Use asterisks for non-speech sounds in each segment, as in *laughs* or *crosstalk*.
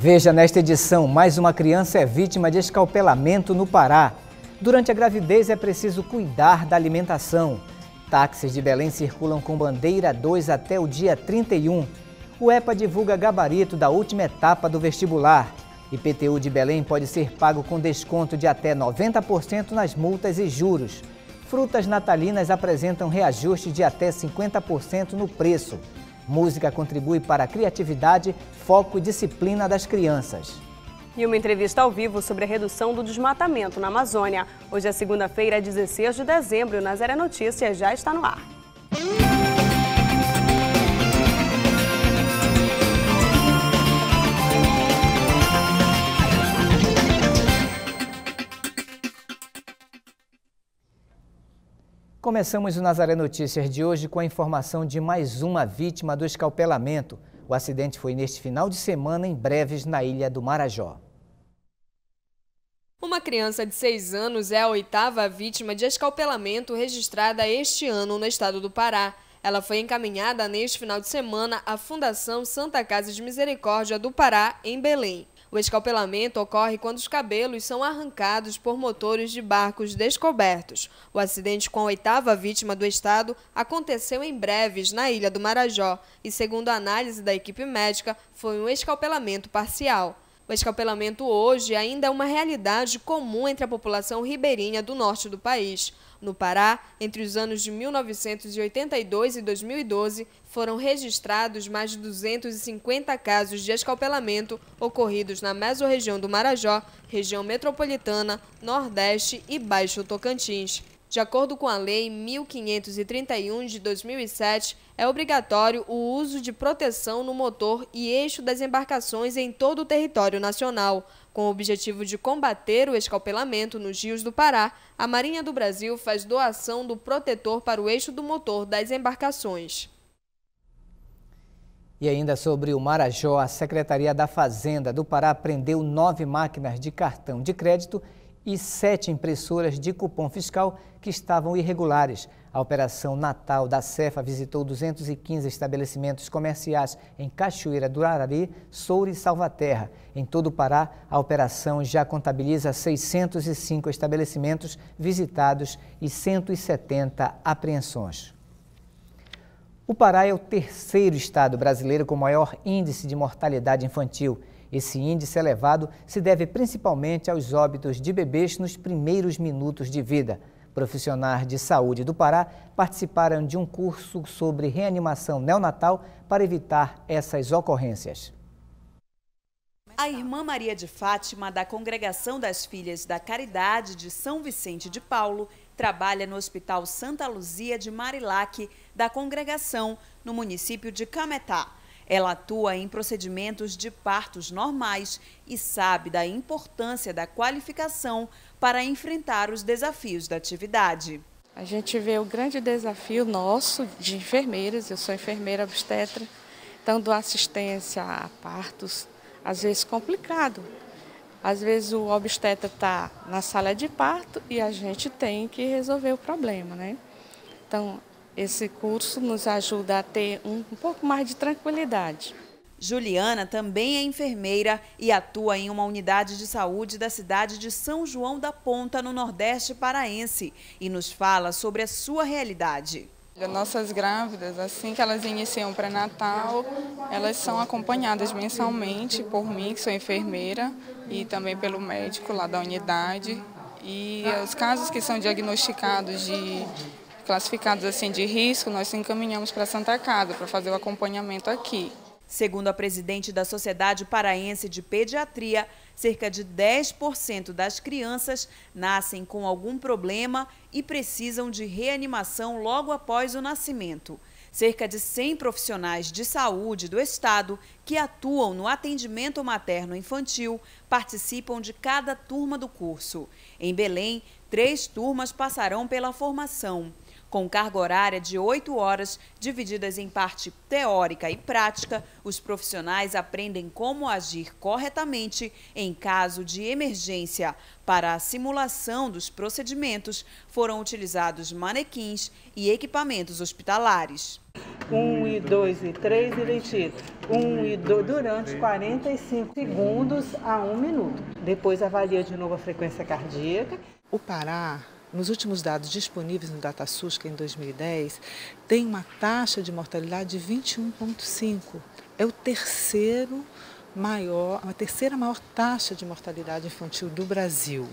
Veja nesta edição: mais uma criança é vítima de escalpelamento no Pará. Durante a gravidez é preciso cuidar da alimentação. Táxis de Belém circulam com bandeira 2 até o dia 31. O EPA divulga gabarito da última etapa do vestibular. IPTU de Belém pode ser pago com desconto de até 90% nas multas e juros. Frutas natalinas apresentam reajuste de até 50% no preço. Música contribui para a criatividade, foco e disciplina das crianças. E uma entrevista ao vivo sobre a redução do desmatamento na Amazônia. Hoje é segunda-feira, 16 de dezembro. O Nazaré Notícias já está no ar. Começamos o Nazaré Notícias de hoje com a informação de mais uma vítima do escalpelamento. O acidente foi neste final de semana em Breves, na ilha do Marajó. Uma criança de 6 anos é a oitava vítima de escalpelamento registrada este ano no estado do Pará. Ela foi encaminhada neste final de semana à Fundação Santa Casa de Misericórdia do Pará, em Belém. O escalpelamento ocorre quando os cabelos são arrancados por motores de barcos descobertos. O acidente com a oitava vítima do estado aconteceu em breves na ilha do Marajó e, segundo a análise da equipe médica, foi um escalpelamento parcial. O escalpelamento hoje ainda é uma realidade comum entre a população ribeirinha do norte do país. No Pará, entre os anos de 1982 e 2012, foram registrados mais de 250 casos de escalpelamento ocorridos na mesorregião do Marajó, região metropolitana, Nordeste e Baixo Tocantins. De acordo com a Lei 1531 de 2007, é obrigatório o uso de proteção no motor e eixo das embarcações em todo o território nacional. Com o objetivo de combater o escalpelamento nos rios do Pará, a Marinha do Brasil faz doação do protetor para o eixo do motor das embarcações. E ainda sobre o Marajó, a Secretaria da Fazenda do Pará prendeu nove máquinas de cartão de crédito e sete impressoras de cupom fiscal que estavam irregulares. A Operação Natal da Cefa visitou 215 estabelecimentos comerciais em Cachoeira do Arari, Soura e Salvaterra. Em todo o Pará, a operação já contabiliza 605 estabelecimentos visitados e 170 apreensões. O Pará é o terceiro estado brasileiro com maior índice de mortalidade infantil. Esse índice elevado se deve principalmente aos óbitos de bebês nos primeiros minutos de vida. Profissionais de saúde do Pará participaram de um curso sobre reanimação neonatal para evitar essas ocorrências. A irmã Maria de Fátima, da Congregação das Filhas da Caridade de São Vicente de Paulo, trabalha no Hospital Santa Luzia de Marilac, da congregação, no município de Cametá. Ela atua em procedimentos de partos normais e sabe da importância da qualificação para enfrentar os desafios da atividade. A gente vê o grande desafio nosso de enfermeiras, eu sou enfermeira obstetra, então assistência a partos, às vezes complicado. Às vezes o obstetra está na sala de parto e a gente tem que resolver o problema, né? Então, esse curso nos ajuda a ter um, um pouco mais de tranquilidade. Juliana também é enfermeira e atua em uma unidade de saúde da cidade de São João da Ponta, no Nordeste paraense, e nos fala sobre a sua realidade. Nossas grávidas, assim que elas iniciam o pré-natal, elas são acompanhadas mensalmente por mim, que sou enfermeira, e também pelo médico lá da unidade. E os casos que são diagnosticados de classificados assim de risco, nós encaminhamos para Santa Casa para fazer o acompanhamento aqui. Segundo a presidente da Sociedade Paraense de Pediatria, cerca de 10% das crianças nascem com algum problema e precisam de reanimação logo após o nascimento. Cerca de 100 profissionais de saúde do estado que atuam no atendimento materno-infantil participam de cada turma do curso. Em Belém, três turmas passarão pela formação. Com carga horária de 8 horas, divididas em parte teórica e prática, os profissionais aprendem como agir corretamente em caso de emergência. Para a simulação dos procedimentos, foram utilizados manequins e equipamentos hospitalares. 1 um e 2 e 3 e lentito. 1 um e 2 durante 45 segundos a 1 um minuto. Depois avalia de novo a frequência cardíaca. O Pará nos últimos dados disponíveis no DataSUSca em 2010, tem uma taxa de mortalidade de 21,5. É o terceiro maior, a terceira maior taxa de mortalidade infantil do Brasil.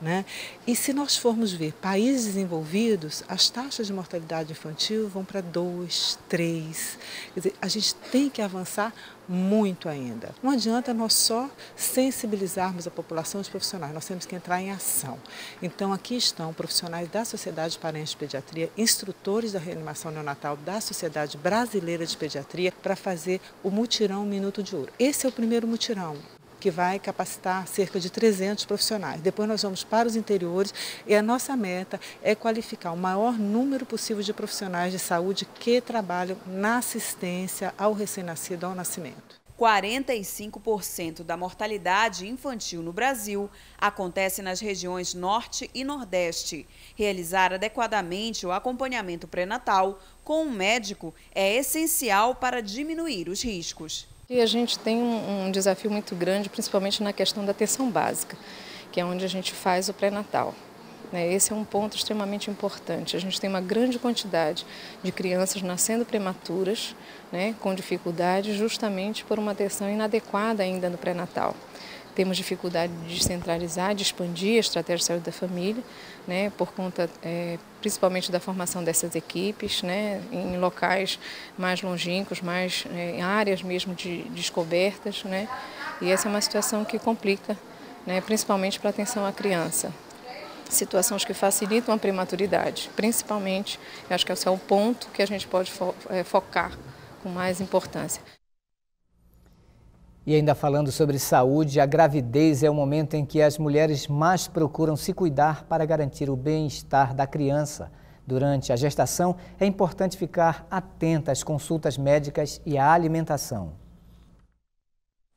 Né? E se nós formos ver países desenvolvidos, as taxas de mortalidade infantil vão para 2, 3. Quer dizer, a gente tem que avançar muito ainda. Não adianta nós só sensibilizarmos a população e os profissionais, nós temos que entrar em ação. Então, aqui estão profissionais da Sociedade de Parentes de Pediatria, instrutores da reanimação neonatal da Sociedade Brasileira de Pediatria, para fazer o mutirão Minuto de Ouro. Esse é o primeiro mutirão que vai capacitar cerca de 300 profissionais. Depois nós vamos para os interiores e a nossa meta é qualificar o maior número possível de profissionais de saúde que trabalham na assistência ao recém-nascido ao nascimento. 45% da mortalidade infantil no Brasil acontece nas regiões Norte e Nordeste. Realizar adequadamente o acompanhamento pré-natal com um médico é essencial para diminuir os riscos. E a gente tem um, desafio muito grande, principalmente na questão da atenção básica, que é onde a gente faz o pré-natal. Né? Esse é um ponto extremamente importante. A gente tem uma grande quantidade de crianças nascendo prematuras, né, com dificuldade, justamente por uma atenção inadequada ainda no pré-natal temos dificuldade de centralizar, de expandir a estratégia de saúde da família, né, por conta é, principalmente da formação dessas equipes, né, em locais mais longínquos, mais é, em áreas mesmo de descobertas, né, e essa é uma situação que complica, né, principalmente para a atenção à criança. Situações que facilitam a prematuridade, principalmente, eu acho que esse é o ponto que a gente pode fo é, focar com mais importância. E ainda falando sobre saúde, a gravidez é o momento em que as mulheres mais procuram se cuidar para garantir o bem-estar da criança. Durante a gestação, é importante ficar atenta às consultas médicas e à alimentação.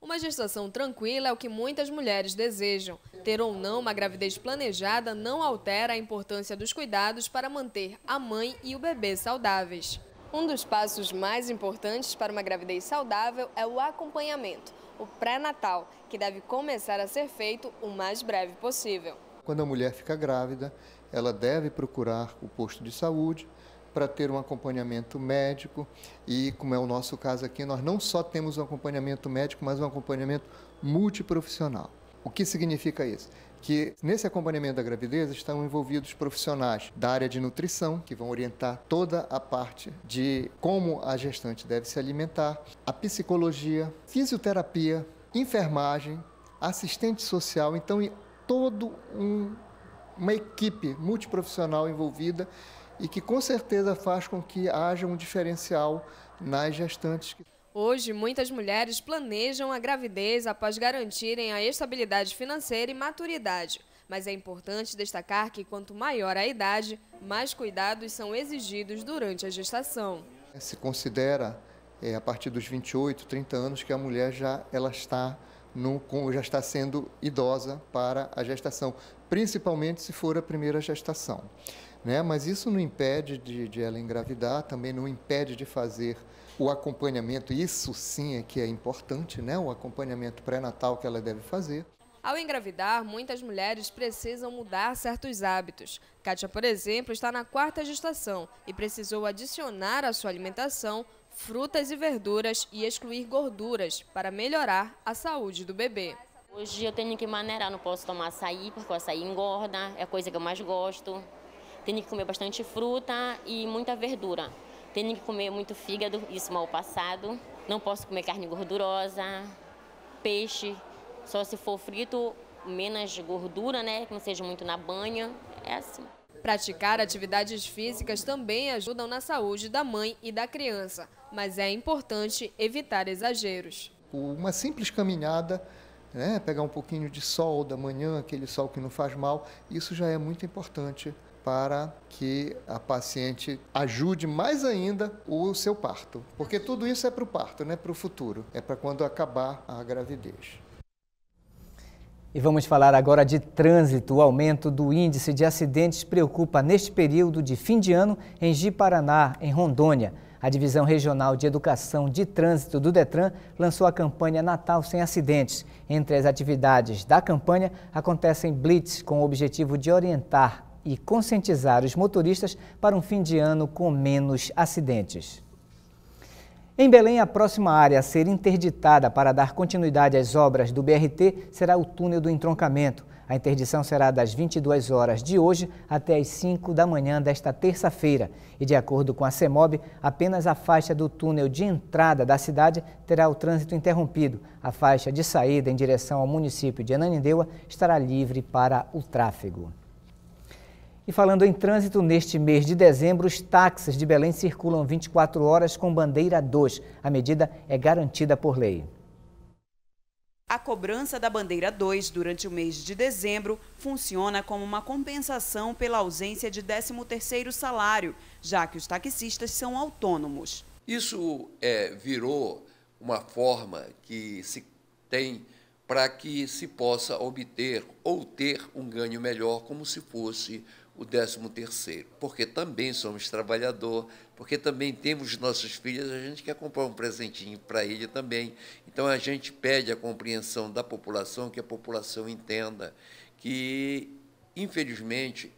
Uma gestação tranquila é o que muitas mulheres desejam. Ter ou não uma gravidez planejada não altera a importância dos cuidados para manter a mãe e o bebê saudáveis. Um dos passos mais importantes para uma gravidez saudável é o acompanhamento o pré-natal, que deve começar a ser feito o mais breve possível. Quando a mulher fica grávida, ela deve procurar o posto de saúde para ter um acompanhamento médico e, como é o nosso caso aqui, nós não só temos um acompanhamento médico, mas um acompanhamento multiprofissional. O que significa isso? que nesse acompanhamento da gravidez estão envolvidos profissionais da área de nutrição, que vão orientar toda a parte de como a gestante deve se alimentar, a psicologia, fisioterapia, enfermagem, assistente social, então e todo um, uma equipe multiprofissional envolvida e que com certeza faz com que haja um diferencial nas gestantes. Hoje, muitas mulheres planejam a gravidez após garantirem a estabilidade financeira e maturidade. Mas é importante destacar que quanto maior a idade, mais cuidados são exigidos durante a gestação. Se considera é, a partir dos 28, 30 anos que a mulher já ela está no, já está sendo idosa para a gestação, principalmente se for a primeira gestação. Né? Mas isso não impede de, de ela engravidar, também não impede de fazer o acompanhamento, isso sim é que é importante, né? o acompanhamento pré-natal que ela deve fazer. Ao engravidar, muitas mulheres precisam mudar certos hábitos. Kátia, por exemplo, está na quarta gestação e precisou adicionar à sua alimentação frutas e verduras e excluir gorduras para melhorar a saúde do bebê. Hoje eu tenho que maneirar, não posso tomar açaí, porque o açaí engorda, é a coisa que eu mais gosto. Tenho que comer bastante fruta e muita verdura. Tenho que comer muito fígado, isso mal passado. Não posso comer carne gordurosa, peixe, só se for frito, menos gordura, né? Que não seja muito na banha. É assim. Praticar atividades físicas também ajudam na saúde da mãe e da criança, mas é importante evitar exageros. Uma simples caminhada né, pegar um pouquinho de sol da manhã, aquele sol que não faz mal, isso já é muito importante para que a paciente ajude mais ainda o seu parto, porque tudo isso é para o parto, né? Para o futuro, é para quando acabar a gravidez. E vamos falar agora de trânsito. O aumento do índice de acidentes preocupa neste período de fim de ano em Ji-Paraná, em Rondônia. A Divisão Regional de Educação de Trânsito do Detran lançou a campanha Natal Sem Acidentes. Entre as atividades da campanha, acontecem blitz com o objetivo de orientar e conscientizar os motoristas para um fim de ano com menos acidentes. Em Belém, a próxima área a ser interditada para dar continuidade às obras do BRT será o túnel do entroncamento. A interdição será das 22 horas de hoje até as 5 da manhã desta terça-feira. E, de acordo com a CEMOB, apenas a faixa do túnel de entrada da cidade terá o trânsito interrompido. A faixa de saída em direção ao município de Ananindeua estará livre para o tráfego. E falando em trânsito, neste mês de dezembro, os táxis de Belém circulam 24 horas com bandeira 2. A medida é garantida por lei. A cobrança da bandeira 2 durante o mês de dezembro funciona como uma compensação pela ausência de 13º salário, já que os taxistas são autônomos. Isso é, virou uma forma que se tem para que se possa obter ou ter um ganho melhor como se fosse o 13 terceiro, porque também somos trabalhador, porque também temos nossos filhos, a gente quer comprar um presentinho para ele também. Então a gente pede a compreensão da população, que a população entenda que infelizmente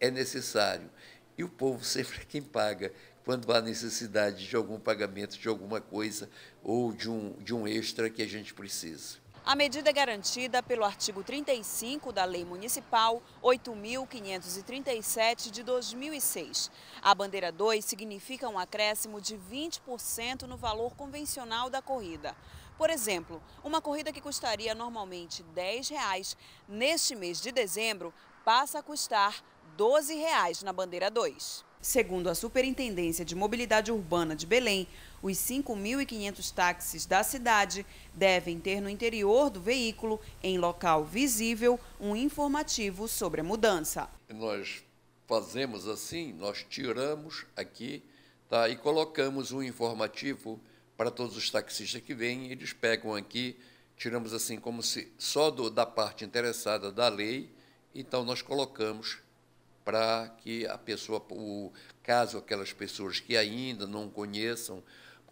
é necessário e o povo *laughs* sempre é quem paga quando há necessidade de algum pagamento de alguma coisa ou de um, de um extra que a gente precisa. A medida é garantida pelo artigo 35 da Lei Municipal 8.537 de 2006. A bandeira 2 significa um acréscimo de 20% no valor convencional da corrida. Por exemplo, uma corrida que custaria normalmente R$ 10,00, neste mês de dezembro, passa a custar R$ 12,00 na bandeira 2. Segundo a Superintendência de Mobilidade Urbana de Belém, os 5.500 táxis da cidade devem ter no interior do veículo, em local visível, um informativo sobre a mudança. Nós fazemos assim, nós tiramos aqui tá, e colocamos um informativo para todos os taxistas que vêm, eles pegam aqui, tiramos assim como se só do, da parte interessada da lei, então nós colocamos para que a pessoa, o caso aquelas pessoas que ainda não conheçam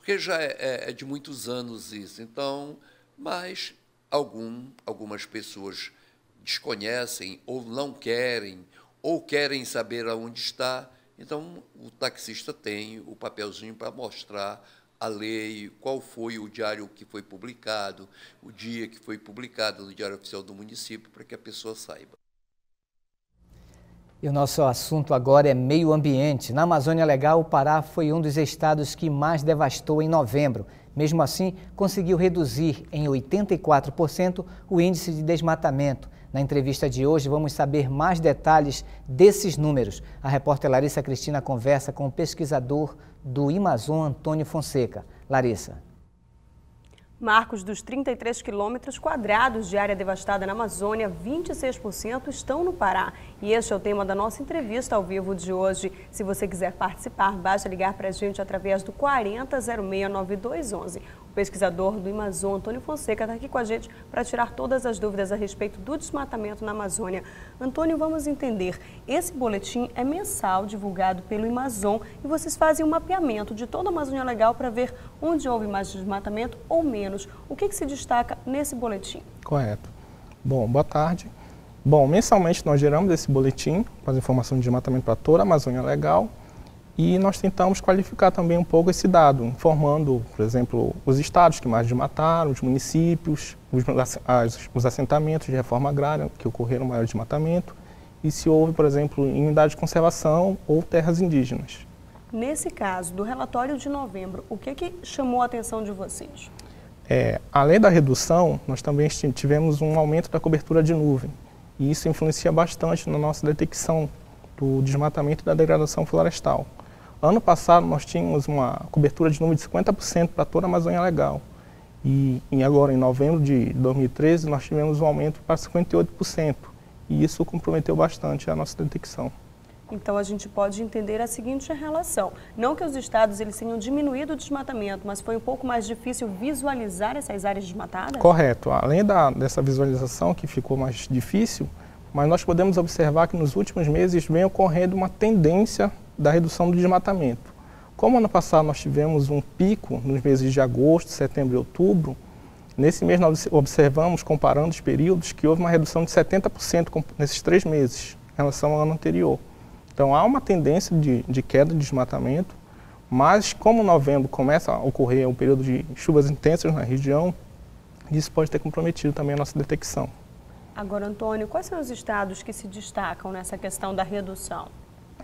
porque já é, é, é de muitos anos isso. Então, mas algum, algumas pessoas desconhecem ou não querem ou querem saber aonde está. Então, o taxista tem o papelzinho para mostrar a lei, qual foi o diário que foi publicado, o dia que foi publicado no Diário Oficial do Município, para que a pessoa saiba. E o nosso assunto agora é meio ambiente. Na Amazônia Legal, o Pará foi um dos estados que mais devastou em novembro. Mesmo assim, conseguiu reduzir em 84% o índice de desmatamento. Na entrevista de hoje, vamos saber mais detalhes desses números. A repórter Larissa Cristina conversa com o pesquisador do Amazon, Antônio Fonseca. Larissa. Marcos dos 33 quilômetros quadrados de área devastada na Amazônia, 26% estão no Pará. E este é o tema da nossa entrevista ao vivo de hoje. Se você quiser participar, basta ligar para a gente através do 40069211 pesquisador do Amazon, Antônio Fonseca, está aqui com a gente para tirar todas as dúvidas a respeito do desmatamento na Amazônia. Antônio, vamos entender. Esse boletim é mensal, divulgado pelo Amazon, e vocês fazem um mapeamento de toda a Amazônia Legal para ver onde houve mais desmatamento ou menos. O que, que se destaca nesse boletim? Correto. Bom, boa tarde. Bom, mensalmente nós geramos esse boletim com as informações de desmatamento para toda a Amazônia Legal. E nós tentamos qualificar também um pouco esse dado, informando, por exemplo, os estados que mais desmataram, os municípios, os assentamentos de reforma agrária que ocorreram maior desmatamento e se houve, por exemplo, em unidade de conservação ou terras indígenas. Nesse caso, do relatório de novembro, o que, que chamou a atenção de vocês? É, além da redução, nós também tivemos um aumento da cobertura de nuvem. E isso influencia bastante na nossa detecção do desmatamento e da degradação florestal. Ano passado nós tínhamos uma cobertura de número de 50% para toda a Amazônia Legal. E, e, agora, em novembro de 2013, nós tivemos um aumento para 58%. E isso comprometeu bastante a nossa detecção. Então a gente pode entender a seguinte relação. Não que os estados eles tenham diminuído o desmatamento, mas foi um pouco mais difícil visualizar essas áreas desmatadas? Correto. Além da, dessa visualização que ficou mais difícil, mas nós podemos observar que nos últimos meses vem ocorrendo uma tendência da redução do desmatamento. Como ano passado nós tivemos um pico nos meses de agosto, setembro e outubro, nesse mês nós observamos, comparando os períodos, que houve uma redução de 70% nesses três meses em relação ao ano anterior. Então há uma tendência de, de queda de desmatamento, mas como novembro começa a ocorrer um período de chuvas intensas na região, isso pode ter comprometido também a nossa detecção. Agora, Antônio, quais são os estados que se destacam nessa questão da redução?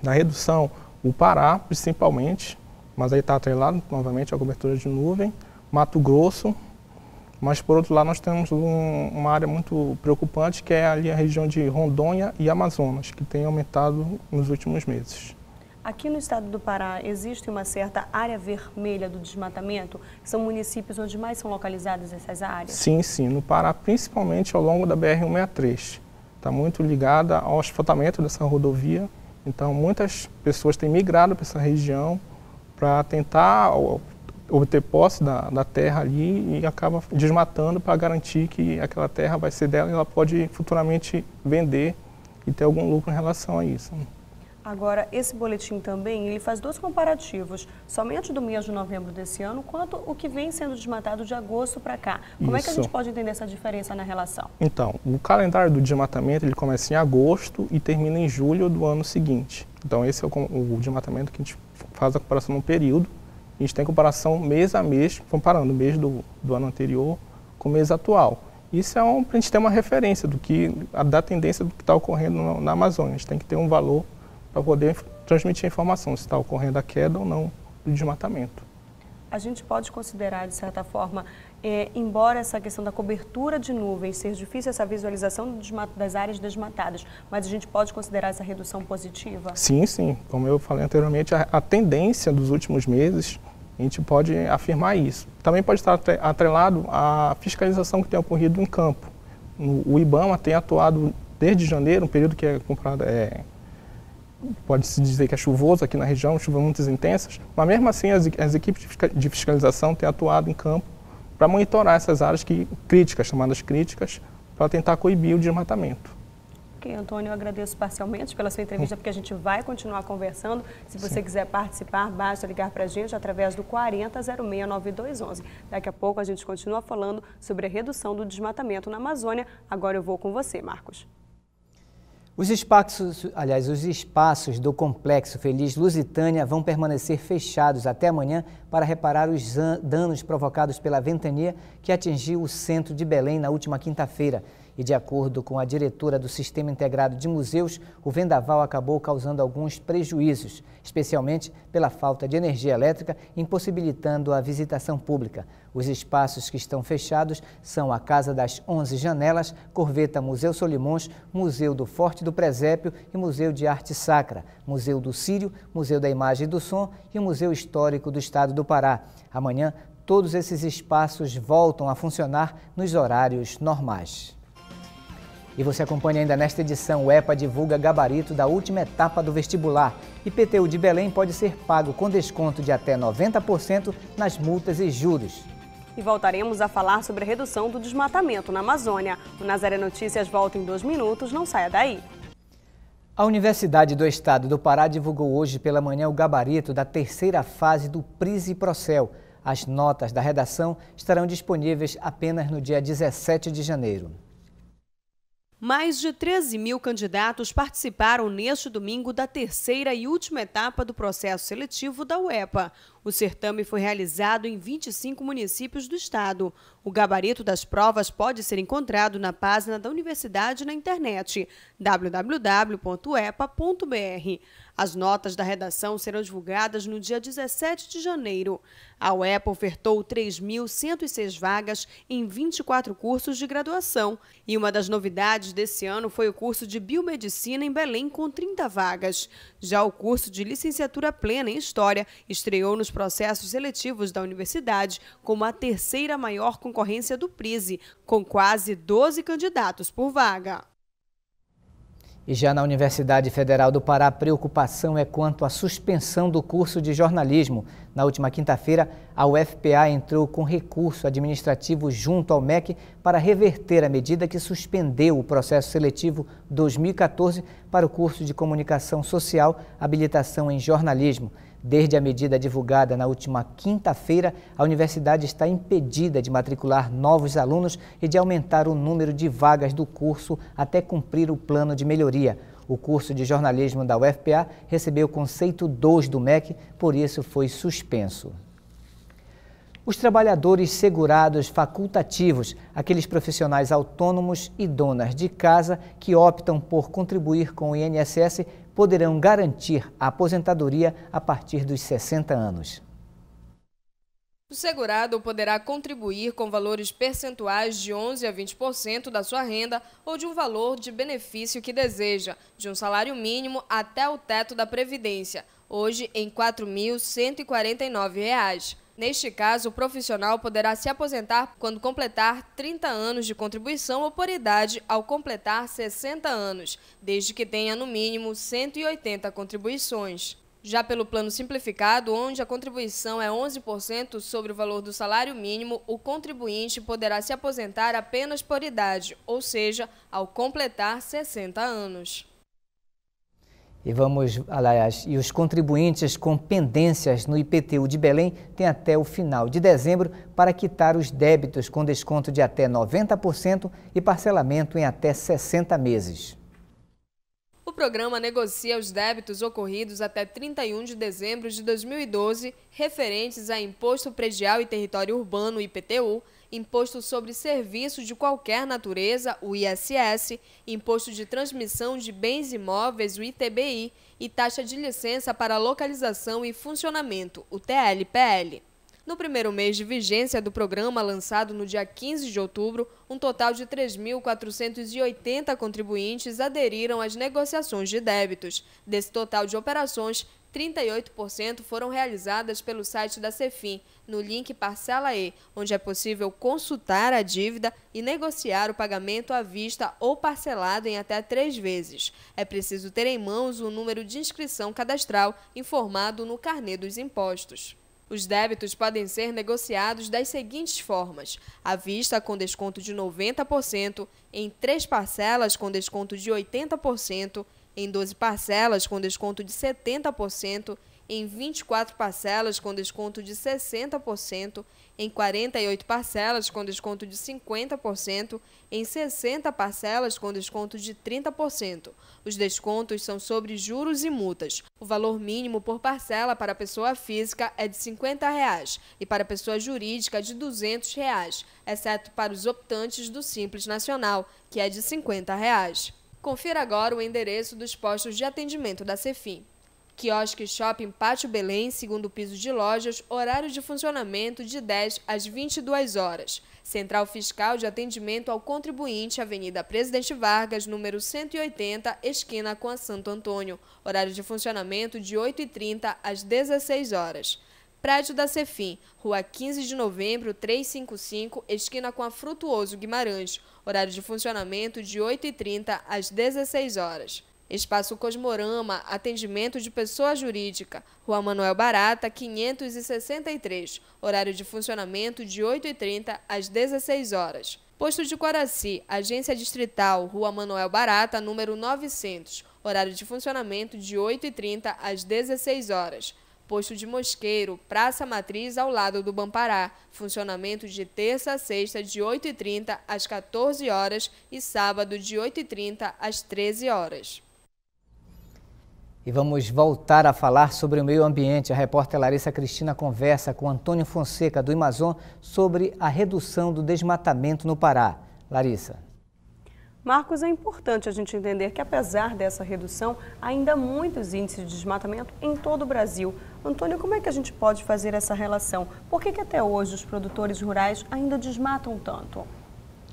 Na redução, o Pará, principalmente, mas aí está atrelado novamente à cobertura de nuvem, Mato Grosso, mas por outro lado nós temos um, uma área muito preocupante que é ali a região de Rondônia e Amazonas, que tem aumentado nos últimos meses. Aqui no estado do Pará existe uma certa área vermelha do desmatamento? São municípios onde mais são localizadas essas áreas? Sim, sim. No Pará, principalmente ao longo da BR-163. Está muito ligada ao asfaltamento dessa rodovia, então, muitas pessoas têm migrado para essa região para tentar obter posse da, da, terra ali e acaba desmatando para garantir que aquela terra vai ser dela e ela pode futuramente vender e ter algum lucro em relação a isso. Agora, esse boletim também, ele faz dois comparativos, somente do mês de novembro desse ano, quanto o que vem sendo desmatado de agosto para cá. Como Isso. é que a gente pode entender essa diferença na relação? Então, o calendário do desmatamento, ele começa em agosto e termina em julho do ano seguinte. Então, esse é o, o desmatamento que a gente faz a comparação num período. A gente tem comparação mês a mês, comparando o mês do, do ano anterior com o mês atual. Isso é um, para a gente ter uma referência do que, da tendência do que está ocorrendo na Amazônia. A gente tem que ter um valor para poder transmitir a informação se está ocorrendo a queda ou não do desmatamento. A gente pode considerar, de certa forma, é, embora essa questão da cobertura de nuvens seja difícil, essa visualização das áreas desmatadas, mas a gente pode considerar essa redução positiva? Sim, sim. Como eu falei anteriormente, a, a tendência dos últimos meses, a gente pode afirmar isso. Também pode estar atrelado à fiscalização que tem ocorrido em campo. O IBAMA tem atuado desde janeiro, um período que é, comprado, é pode-se dizer que é chuvoso aqui na região, chuvas muito intensas, mas mesmo assim as, as equipes de fiscalização têm atuado em campo para monitorar essas áreas que, críticas, chamadas críticas, para tentar coibir o desmatamento. Ok, Antônio, eu agradeço parcialmente pela sua entrevista, porque a gente vai continuar conversando. Se você Sim. quiser participar, basta ligar para a gente através do 40069211. Daqui a pouco a gente continua falando sobre a redução do desmatamento na Amazônia. Agora eu vou com você, Marcos. Os espaços, aliás, os espaços do Complexo Feliz Lusitânia vão permanecer fechados até amanhã para reparar os danos provocados pela ventania que atingiu o centro de Belém na última quinta-feira. E, de acordo com a diretora do Sistema Integrado de Museus, o vendaval acabou causando alguns prejuízos, especialmente pela falta de energia elétrica, impossibilitando a visitação pública. Os espaços que estão fechados são a Casa das Onze Janelas, Corveta Museu Solimões, Museu do Forte do Presépio e Museu de Arte Sacra, Museu do Sírio, Museu da Imagem e do Som e o Museu Histórico do Estado do Pará. Amanhã, todos esses espaços voltam a funcionar nos horários normais. E você acompanha ainda nesta edição: o EPA divulga gabarito da última etapa do vestibular. IPTU de Belém pode ser pago com desconto de até 90% nas multas e juros. E voltaremos a falar sobre a redução do desmatamento na Amazônia. O Nazaré Notícias volta em dois minutos, não saia daí. A Universidade do Estado do Pará divulgou hoje pela manhã o gabarito da terceira fase do PRISE Procel. As notas da redação estarão disponíveis apenas no dia 17 de janeiro. Mais de 13 mil candidatos participaram neste domingo da terceira e última etapa do processo seletivo da UEPA. O certame foi realizado em 25 municípios do estado. O gabarito das provas pode ser encontrado na página da universidade na internet www.uepa.br. As notas da redação serão divulgadas no dia 17 de janeiro. A UEP ofertou 3.106 vagas em 24 cursos de graduação. E uma das novidades desse ano foi o curso de Biomedicina em Belém, com 30 vagas. Já o curso de Licenciatura Plena em História estreou nos processos seletivos da universidade como a terceira maior concorrência do PRISE, com quase 12 candidatos por vaga. E já na Universidade Federal do Pará, a preocupação é quanto à suspensão do curso de jornalismo. Na última quinta-feira, a UFPA entrou com recurso administrativo junto ao MEC para reverter a medida que suspendeu o processo seletivo 2014 para o curso de comunicação social, habilitação em jornalismo. Desde a medida divulgada na última quinta-feira, a universidade está impedida de matricular novos alunos e de aumentar o número de vagas do curso até cumprir o plano de melhoria. O curso de jornalismo da UFPA recebeu conceito 2 do MEC, por isso foi suspenso. Os trabalhadores segurados facultativos, aqueles profissionais autônomos e donas de casa que optam por contribuir com o INSS poderão garantir a aposentadoria a partir dos 60 anos. O segurado poderá contribuir com valores percentuais de 11% a 20% da sua renda ou de um valor de benefício que deseja, de um salário mínimo até o teto da Previdência, hoje em R$ 4.149. Neste caso, o profissional poderá se aposentar quando completar 30 anos de contribuição ou por idade ao completar 60 anos, desde que tenha no mínimo 180 contribuições. Já pelo plano simplificado, onde a contribuição é 11% sobre o valor do salário mínimo, o contribuinte poderá se aposentar apenas por idade, ou seja, ao completar 60 anos. E vamos, aliás, e os contribuintes com pendências no IPTU de Belém têm até o final de dezembro para quitar os débitos com desconto de até 90% e parcelamento em até 60 meses. O programa negocia os débitos ocorridos até 31 de dezembro de 2012, referentes a Imposto Predial e Território Urbano, IPTU, Imposto sobre Serviço de Qualquer Natureza, o ISS, Imposto de Transmissão de Bens Imóveis, o ITBI, e Taxa de Licença para Localização e Funcionamento, o TLPL. No primeiro mês de vigência do programa, lançado no dia 15 de outubro, um total de 3.480 contribuintes aderiram às negociações de débitos. Desse total de operações, 38% foram realizadas pelo site da Cefim, no link Parcela E, onde é possível consultar a dívida e negociar o pagamento à vista ou parcelado em até três vezes. É preciso ter em mãos o número de inscrição cadastral informado no carnê dos impostos. Os débitos podem ser negociados das seguintes formas: à vista com desconto de 90%, em três parcelas com desconto de 80%, em 12 parcelas com desconto de 70% em 24 parcelas com desconto de 60%, em 48 parcelas com desconto de 50%, em 60 parcelas com desconto de 30%. Os descontos são sobre juros e multas. O valor mínimo por parcela para pessoa física é de R$ 50 reais, e para pessoa jurídica de R$ 200, reais, exceto para os optantes do Simples Nacional, que é de R$ 50. Reais. Confira agora o endereço dos postos de atendimento da Cefim. Quiosque Shopping Pátio Belém, segundo piso de lojas, horário de funcionamento de 10 às 22 horas. Central Fiscal de Atendimento ao Contribuinte, Avenida Presidente Vargas, número 180, esquina com a Santo Antônio. Horário de funcionamento de 8h30 às 16 horas. Prédio da Cefim, Rua 15 de Novembro, 355, esquina com a Frutuoso Guimarães. Horário de funcionamento de 8h30 às 16 horas. Espaço Cosmorama, atendimento de pessoa jurídica, Rua Manuel Barata, 563, horário de funcionamento de 8h30 às 16 horas. Posto de Quaraci, Agência Distrital, Rua Manuel Barata, número 900, horário de funcionamento de 8h30 às 16 horas. Posto de Mosqueiro, Praça Matriz, ao lado do Bampará. Funcionamento de terça a sexta, de 8h30 às 14 horas e sábado, de 8h30 às 13 horas. E vamos voltar a falar sobre o meio ambiente. A repórter Larissa Cristina conversa com Antônio Fonseca, do Amazon, sobre a redução do desmatamento no Pará. Larissa. Marcos, é importante a gente entender que, apesar dessa redução, ainda há muitos índices de desmatamento em todo o Brasil. Antônio, como é que a gente pode fazer essa relação? Por que, que até hoje os produtores rurais ainda desmatam tanto?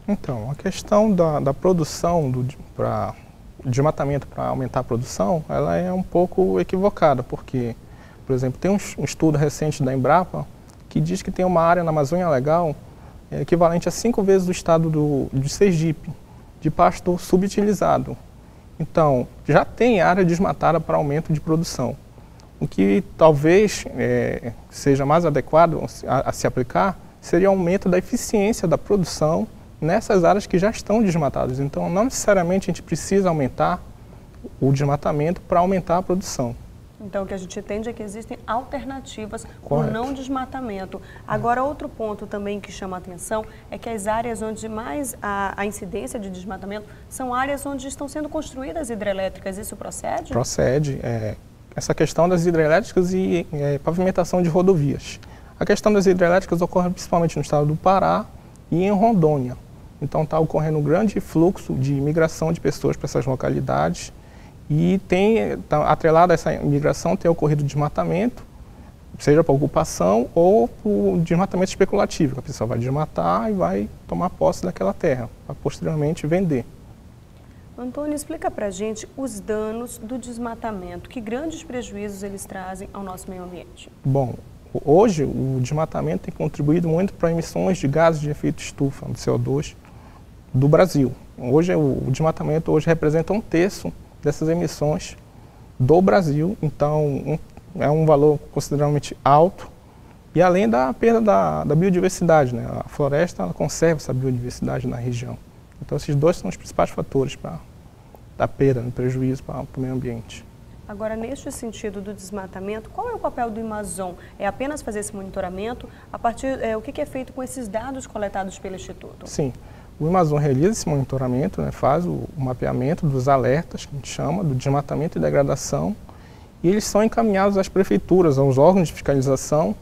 Então, a questão da, da produção para desmatamento para aumentar a produção, ela é um pouco equivocada, porque, por exemplo, tem um, um estudo recente da Embrapa que diz que tem uma área na Amazônia Legal é, equivalente a cinco vezes o estado do, de Sergipe, de pasto subutilizado. Então, já tem área desmatada para aumento de produção. O que talvez é, seja mais adequado a, a se aplicar seria o aumento da eficiência da produção nessas áreas que já estão desmatadas. Então, não necessariamente a gente precisa aumentar o desmatamento para aumentar a produção. Então, o que a gente entende é que existem alternativas para o não desmatamento. Agora, outro ponto também que chama a atenção é que as áreas onde mais a, a, incidência de desmatamento são áreas onde estão sendo construídas hidrelétricas. Isso procede? Procede. É, essa questão das hidrelétricas e é, pavimentação de rodovias. A questão das hidrelétricas ocorre principalmente no estado do Pará e em Rondônia. Então está ocorrendo um grande fluxo de migração de pessoas para essas localidades e tem, tá, atrelado a essa migração, tem ocorrido desmatamento, seja por ocupação ou por desmatamento especulativo, a pessoa vai desmatar e vai tomar posse daquela terra, para posteriormente vender. Antônio, explica para gente os danos do desmatamento, que grandes prejuízos eles trazem ao nosso meio ambiente. Bom, hoje o desmatamento tem contribuído muito para emissões de gases de efeito estufa, de CO2, do Brasil. Hoje é o desmatamento hoje representa um terço dessas emissões do Brasil, então um, é um valor consideravelmente alto. E além da perda da, da biodiversidade, né? a floresta conserva essa biodiversidade na região. Então esses dois são os principais fatores para da perda, do né? prejuízo para, o meio ambiente. Agora, neste sentido do desmatamento, qual é o papel do Amazon? É apenas fazer esse monitoramento? A partir, é, o que, que é feito com esses dados coletados pelo Instituto? Sim. O Amazon realiza esse monitoramento, né, faz o, o, mapeamento dos alertas, que a gente chama, do desmatamento e degradação, e eles são encaminhados às prefeituras, aos órgãos de fiscalização,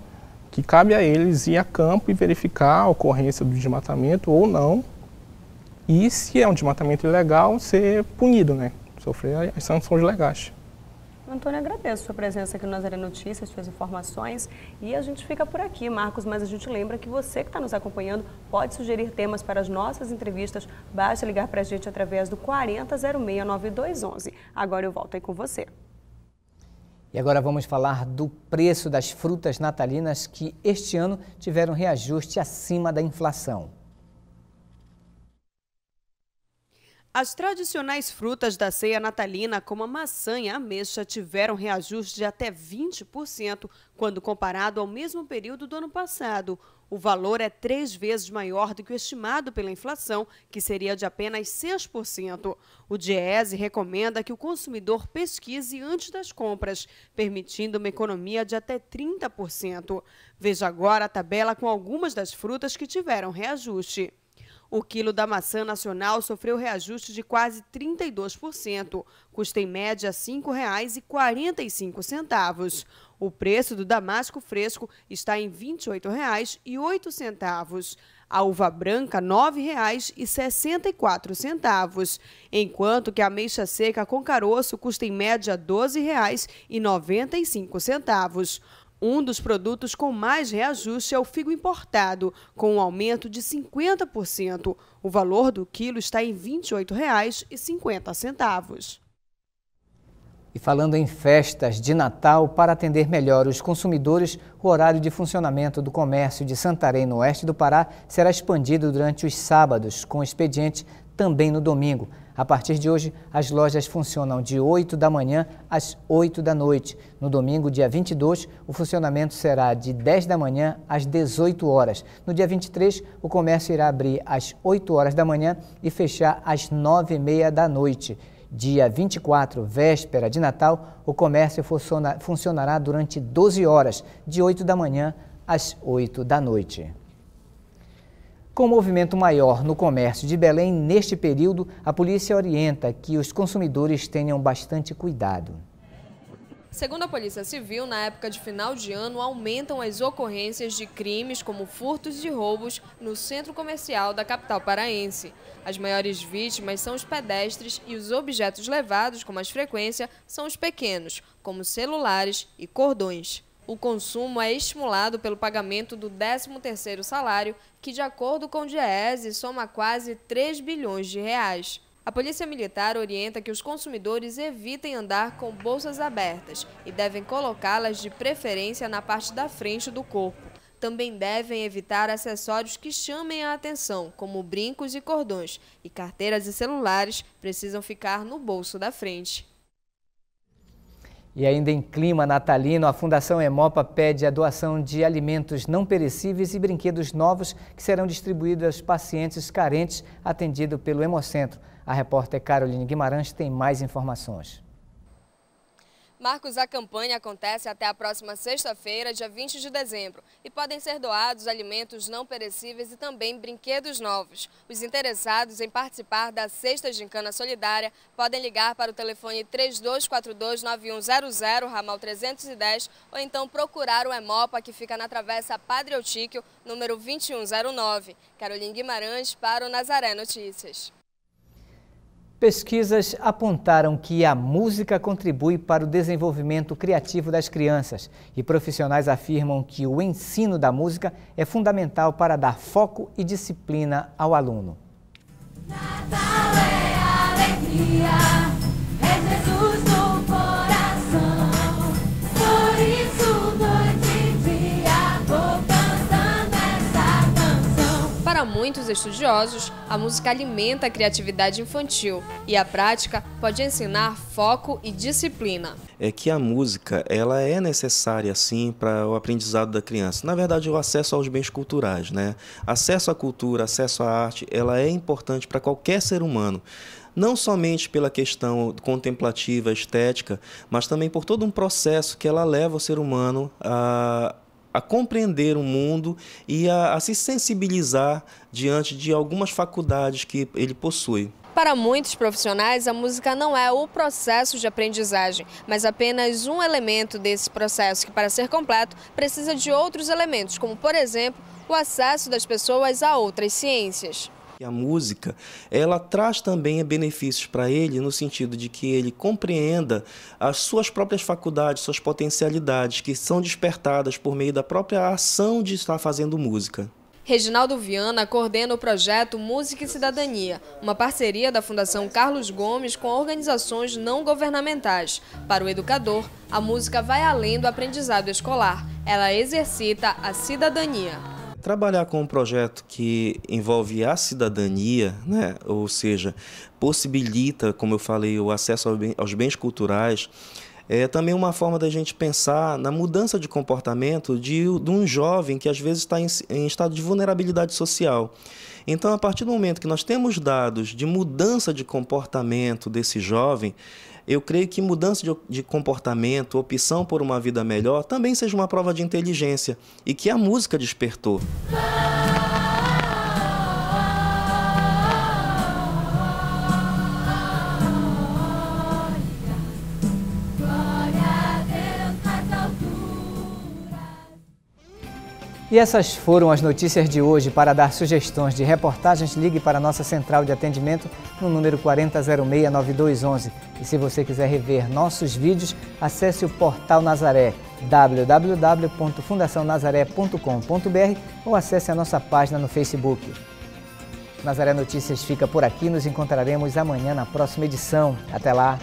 que cabe a eles ir a campo e verificar a ocorrência do desmatamento ou não, e se é um desmatamento ilegal, ser punido, né, sofrer as sanções legais. Antônio, agradeço a sua presença aqui no Nazaré Notícias, suas informações. E a gente fica por aqui, Marcos, mas a gente lembra que você que está nos acompanhando pode sugerir temas para as nossas entrevistas. Basta ligar para a gente através do 40069211. Agora eu volto aí com você. E agora vamos falar do preço das frutas natalinas que este ano tiveram reajuste acima da inflação. As tradicionais frutas da ceia natalina, como a maçã e a ameixa, tiveram reajuste de até 20% quando comparado ao mesmo período do ano passado. O valor é três vezes maior do que o estimado pela inflação, que seria de apenas 6%. O DIEESE recomenda que o consumidor pesquise antes das compras, permitindo uma economia de até 30%. Veja agora a tabela com algumas das frutas que tiveram reajuste. O quilo da maçã nacional sofreu reajuste de quase 32%, custa em média R$ 5,45. O preço do damasco fresco está em R$ 28,08. A uva branca, R$ 9,64, enquanto que a ameixa seca com caroço custa em média R$ 12,95. Um dos produtos com mais reajuste é o figo importado, com um aumento de 50%. O valor do quilo está em R$ 28,50. E falando em festas de Natal, para atender melhor os consumidores, o horário de funcionamento do comércio de Santarém, no oeste do Pará, será expandido durante os sábados, com expediente também no domingo. A partir de hoje, as lojas funcionam de 8 da manhã às 8 da noite. No domingo, dia 22, o funcionamento será de 10 da manhã às 18 horas. No dia 23, o comércio irá abrir às 8 horas da manhã e fechar às 9 e meia da noite. Dia 24, véspera de Natal, o comércio funcionará durante 12 horas, de 8 da manhã às 8 da noite. Com o movimento maior no comércio de Belém neste período, a polícia orienta que os consumidores tenham bastante cuidado. Segundo a Polícia Civil, na época de final de ano, aumentam as ocorrências de crimes como furtos e roubos no centro comercial da capital paraense. As maiores vítimas são os pedestres e os objetos levados com mais frequência são os pequenos, como celulares e cordões. O consumo é estimulado pelo pagamento do 13º salário, que de acordo com o Diese soma quase 3 bilhões de reais. A Polícia Militar orienta que os consumidores evitem andar com bolsas abertas e devem colocá-las de preferência na parte da frente do corpo. Também devem evitar acessórios que chamem a atenção, como brincos e cordões, e carteiras e celulares precisam ficar no bolso da frente. E ainda em clima natalino, a Fundação Emopa pede a doação de alimentos não perecíveis e brinquedos novos que serão distribuídos aos pacientes carentes atendidos pelo Hemocentro. A repórter Caroline Guimarães tem mais informações. Marcos, a campanha acontece até a próxima sexta-feira, dia 20 de dezembro, e podem ser doados alimentos não perecíveis e também brinquedos novos. Os interessados em participar da Sexta Gincana Solidária podem ligar para o telefone 3242-9100, ramal 310, ou então procurar o EMOPA, que fica na Travessa Padre Eutíquio, número 2109. Carolina Guimarães para o Nazaré Notícias. Pesquisas apontaram que a música contribui para o desenvolvimento criativo das crianças e profissionais afirmam que o ensino da música é fundamental para dar foco e disciplina ao aluno. Natal é alegria. muitos estudiosos, a música alimenta a criatividade infantil e a prática pode ensinar foco e disciplina. É que a música ela é necessária sim para o aprendizado da criança. Na verdade, o acesso aos bens culturais, né? Acesso à cultura, acesso à arte, ela é importante para qualquer ser humano não somente pela questão contemplativa, estética, mas também por todo um processo que ela leva o ser humano a a compreender o mundo e a, a se sensibilizar diante de algumas faculdades que ele possui. Para muitos profissionais, a música não é o processo de aprendizagem, mas apenas um elemento desse processo que, para ser completo, precisa de outros elementos, como, por exemplo, o acesso das pessoas a outras ciências. E a música, ela traz também benefícios para ele no sentido de que ele compreenda as suas próprias faculdades, suas potencialidades que são despertadas por meio da própria ação de estar fazendo música. Reginaldo Viana coordena o projeto Música e Cidadania, uma parceria da Fundação Carlos Gomes com organizações não governamentais. Para o educador, a música vai além do aprendizado escolar, ela exercita a cidadania. Trabalhar com um projeto que envolve a cidadania, né? ou seja, possibilita, como eu falei, o acesso aos bens culturais, é também uma forma da gente pensar na mudança de comportamento de, de um jovem que às vezes está em, em, estado de vulnerabilidade social. Então, a partir do momento que nós temos dados de mudança de comportamento desse jovem, eu creio que mudança de, de comportamento, opção por uma vida melhor, também seja uma prova de inteligência e que a música despertou. E essas foram as notícias de hoje. Para dar sugestões de reportagens, ligue para nossa central de atendimento no número 4006-9211. E se você quiser rever nossos vídeos, acesse o portal Nazaré, www.fundacionazaré.com.br ou acesse a nossa página no Facebook. Nazaré Notícias fica por aqui. Nos encontraremos amanhã na próxima edição. Até lá!